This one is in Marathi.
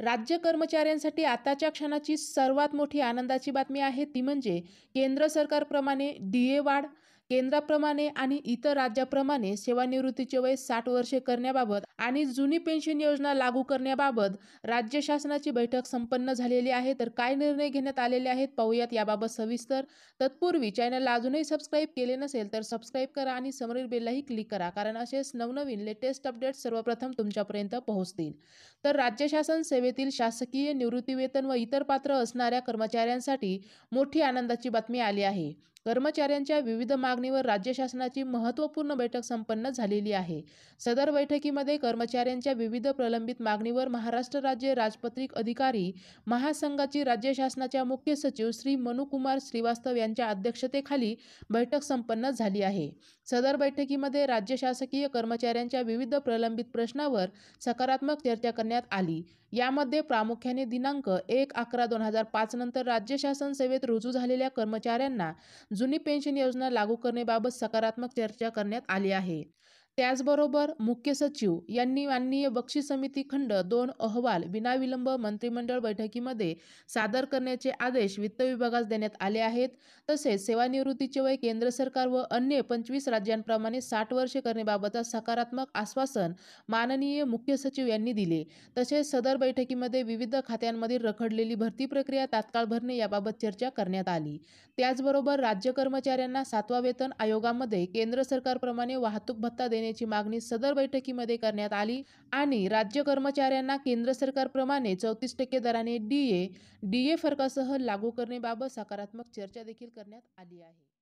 राज्य कर्मचाऱ्यांसाठी आताच्या क्षणाची सर्वात मोठी आनंदाची बातमी आहे ती म्हणजे केंद्र सरकारप्रमाणे डीए वाढ केंद्राप्रमाणे आणि इतर राज्याप्रमाणे सेवानिवृत्तीचे वय साठ वर्षे करण्याबाबत आणि जुनी पेन्शन योजना लागू करण्याबाबत राज्य शासनाची बैठक संपन्न झालेली आहे तर काय निर्णय घेण्यात आलेले आहेत पाहूयात याबाबत सविस्तर तत्पूर्वी चॅनलला अजूनही सबस्क्राईब केले नसेल तर सबस्क्राईब करा आणि समोरील बेललाही क्लिक करा कारण असेच नवनवीन लेटेस्ट अपडेट्स सर्वप्रथम तुमच्यापर्यंत पोहोचतील तर राज्य शासन सेवेतील शासकीय निवृत्तीवेतन व इतर पात्र असणाऱ्या कर्मचाऱ्यांसाठी मोठी आनंदाची बातमी आली आहे कर्मचाऱ्यांच्या विविध मागणीवर राज्य शासनाची महत्त्वपूर्ण बैठक संपन्न झालेली आहे सदर बैठकीमध्ये कर्मचाऱ्यांच्या विविध प्रलंबित मागणीवर महाराष्ट्र राज्य राजपत्रिक अधिकारी महासंघाची राज्य शासनाच्या मुख्य सचिव श्री मनुकुमार श्रीवास्तव यांच्या अध्यक्षतेखाली बैठक संपन्न झाली आहे सदर बैठकीमध्ये राज्य शासकीय कर्मचाऱ्यांच्या विविध प्रलंबित प्रश्नावर सकारात्मक चर्चा करण्यात आली यामध्ये प्रामुख्याने दिनांक एक अकरा दोन हजार पाच नंतर राज्य शासन सेवेत रुजू झालेल्या कर्मचाऱ्यांना जुनी पेन्शन योजना लागू करण्याबाबत सकारात्मक चर्चा करण्यात आली आहे त्याचबरोबर मुख्य सचिव यांनी माननीय बक्षीस समिती खंड दोन अहवाल विनाविलंब मंत्रिमंडळ बैठकीमध्ये सादर करण्याचे आदेश वित्त विभागास देण्यात आले आहेत तसेच सेवानिवृत्तीचे वय केंद्र सरकार व अन्य पंचवीस राज्यांप्रमाणे साठ वर्षे करण्याबाबतचा सकारात्मक आश्वासन माननीय मुख्य सचिव यांनी दिले तसेच सदर बैठकीमध्ये विविध खात्यांमधील रखडलेली भरती प्रक्रिया तात्काळ भरणे याबाबत चर्चा करण्यात आली त्याचबरोबर राज्य कर्मचाऱ्यांना सातवा वेतन आयोगामध्ये केंद्र सरकारप्रमाणे वाहतूक भत्ता देणे देण्याची मागणी सदर बैठकीमध्ये करण्यात आली आणि राज्य कर्मचाऱ्यांना केंद्र सरकारप्रमाणे चौतीस टक्के दराने डी ए डी ए फरकासह लागू करण्याबाबत सकारात्मक चर्चा देखील करण्यात आली आहे